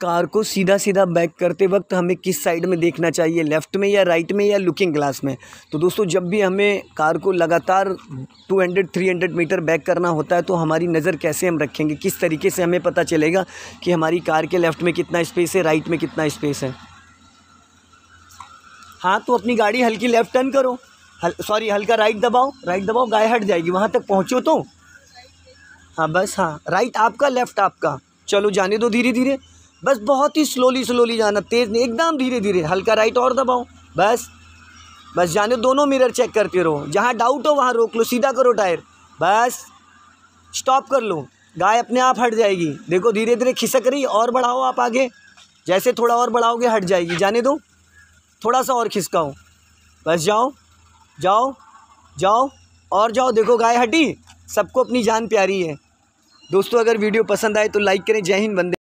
car को सीधा सीधा बैक करते वक्त हमें किस साइड में देखना चाहिए लेफ़्ट में या राइट में या लुकिंग ग्लास में तो दोस्तों जब भी हमें कार को लगातार 200 300 मीटर बैक करना होता है तो हमारी नज़र कैसे हम रखेंगे किस तरीके से हमें पता चलेगा कि हमारी कार के लेफ़्ट में कितना स्पेस है राइट में कितना स्पेस है हाँ तो अपनी गाड़ी हल्की लेफ़्ट टर्न करो हल सॉरी हल्का राइट दबाओ राइट दबाओ गाय हट जाएगी वहाँ तक पहुँचो तो हाँ बस हाँ राइट आपका लेफ़्ट आपका चलो जाने दो धीरे धीरे बस बहुत ही स्लोली स्लोली जाना तेज़ नहीं एकदम धीरे धीरे हल्का राइट और दबाओ बस बस जाने दोनों मिरर चेक करते रहो जहाँ डाउट हो वहाँ रोक लो सीधा करो टायर बस स्टॉप कर लो गाय अपने आप हट जाएगी देखो धीरे धीरे खिसक रही और बढ़ाओ आप आगे जैसे थोड़ा और बढ़ाओगे हट जाएगी जाने दो थोड़ा सा और खिसकाओ बस जाओ जाओ जाओ और जाओ देखो गाय हटी सबको अपनी जान प्यारी है दोस्तों अगर वीडियो पसंद आए तो लाइक करें जय हिंद बंदे